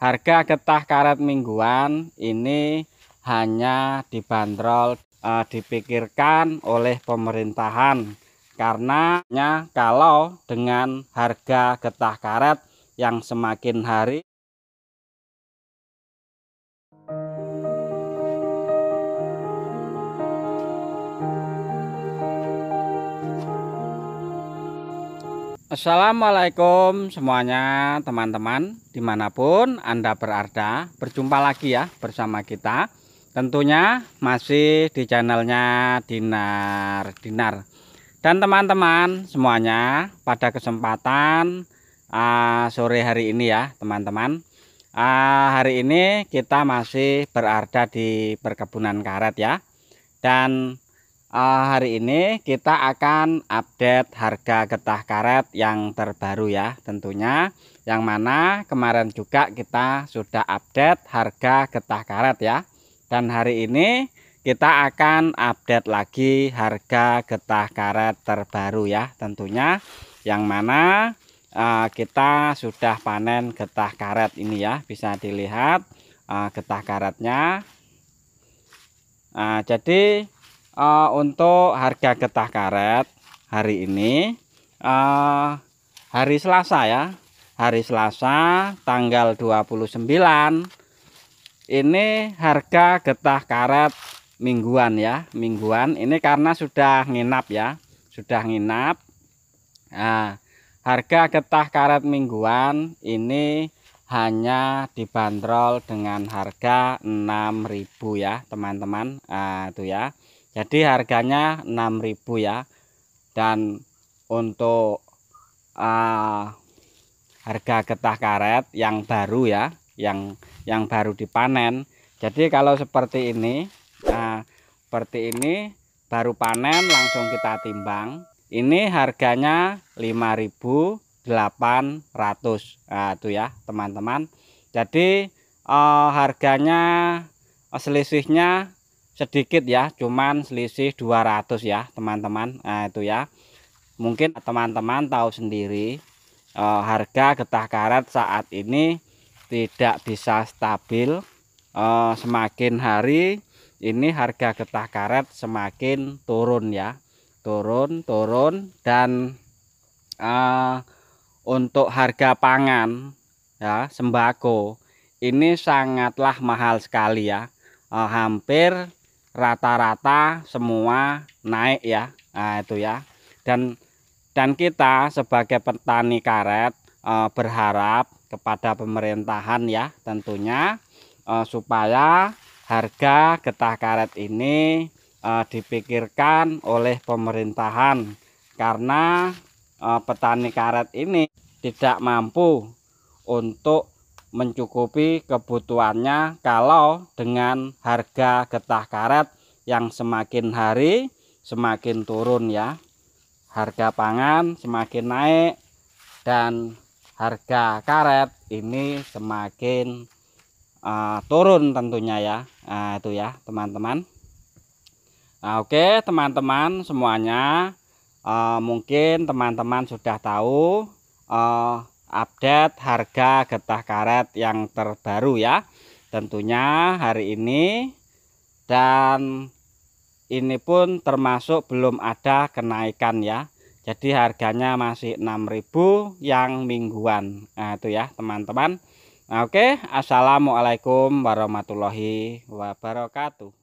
Harga getah karet mingguan ini hanya dibanderol eh, dipikirkan oleh pemerintahan karena kalau dengan harga getah karet yang semakin hari Assalamualaikum semuanya teman-teman dimanapun Anda berada berjumpa lagi ya bersama kita tentunya masih di channelnya Dinar Dinar dan teman-teman semuanya pada kesempatan uh, sore hari ini ya teman-teman uh, hari ini kita masih berada di perkebunan karet ya dan uh, hari ini kita akan update harga getah karet yang terbaru ya tentunya yang mana kemarin juga kita sudah update harga getah karet ya dan hari ini kita akan update lagi harga getah karet terbaru ya tentunya yang mana uh, kita sudah panen getah karet ini ya bisa dilihat uh, getah karetnya uh, jadi uh, untuk harga getah karet hari ini uh, hari Selasa ya. Hari Selasa tanggal 29 ini harga getah karet mingguan ya, mingguan. Ini karena sudah nginap ya, sudah nginap. Nah, harga getah karet mingguan ini hanya dibanderol dengan harga 6.000 ya, teman-teman. Nah, itu ya jadi harganya 6000 ya dan untuk uh, harga getah karet yang baru ya yang yang baru dipanen jadi kalau seperti ini uh, seperti ini baru panen langsung kita timbang ini harganya 5.800 nah, itu ya teman-teman jadi eh, harganya selisihnya sedikit ya cuman selisih 200 ya teman-teman nah itu ya mungkin teman-teman tahu sendiri eh, harga getah karet saat ini tidak bisa stabil eh, semakin hari ini harga getah karet semakin turun ya turun turun dan eh, untuk harga pangan ya sembako ini sangatlah mahal sekali ya eh, hampir rata-rata semua naik ya nah, itu ya dan dan kita sebagai petani karet e, berharap kepada pemerintahan ya tentunya e, supaya harga getah karet ini e, dipikirkan oleh pemerintahan karena e, petani karet ini tidak mampu untuk mencukupi kebutuhannya kalau dengan harga getah karet yang semakin hari semakin turun ya harga pangan semakin naik dan harga karet ini semakin uh, turun tentunya ya nah, itu ya teman-teman nah, oke teman-teman semuanya uh, mungkin teman-teman sudah tahu uh, update harga getah karet yang terbaru ya tentunya hari ini dan ini pun termasuk belum ada kenaikan ya jadi harganya masih 6000 yang mingguan nah itu ya teman-teman nah, oke assalamualaikum warahmatullahi wabarakatuh